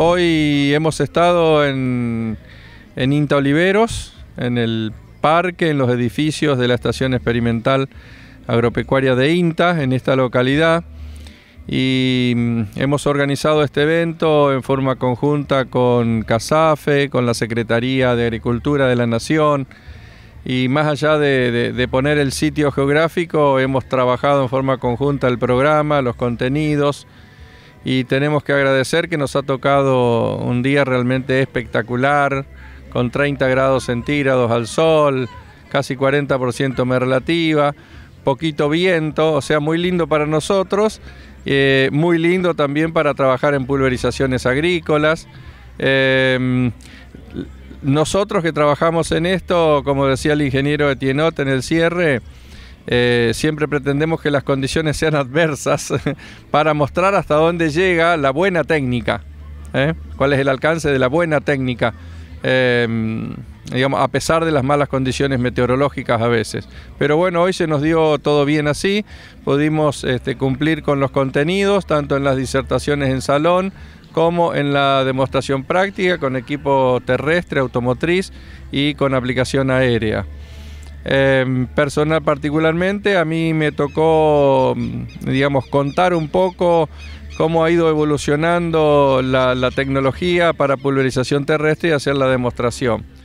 Hoy hemos estado en, Inta Oliveros, en el parque, en los edificios de la Estación Experimental Agropecuaria de Inta, en esta localidad. Y mm, hemos organizado este evento en forma conjunta con CASAFE, con la Secretaría de Agricultura de la Nación, y más allá de, poner el sitio geográfico, hemos trabajado en forma conjunta el programa, los contenidos, y tenemos que agradecer que nos ha tocado un día realmente espectacular, con 30 grados centígrados al sol, casi 40% merlativa, relativa, poquito viento, o sea, muy lindo para nosotros, eh, muy lindo también para trabajar en pulverizaciones agrícolas. Em, nosotros que trabajamos en esto, como decía el ingeniero Etienot en el cierre, eh, siempre pretendemos que las condiciones sean adversas para mostrar hasta dónde llega la buena técnica. ¿eh? ¿Cuál es el alcance de la buena técnica? Em, a pesar de las malas condiciones meteorológicas a veces. Pero bueno, hoy se nos dio todo bien así, pudimos este, cumplir con los contenidos, tanto en las disertaciones en salón, como en la demostración práctica con equipo terrestre, automotriz y con aplicación aérea. Em, personal particularmente, a mí me tocó, mm, digamos, contar un poco cómo ha ido evolucionando la tecnología para pulverización terrestre y hacer la demostración.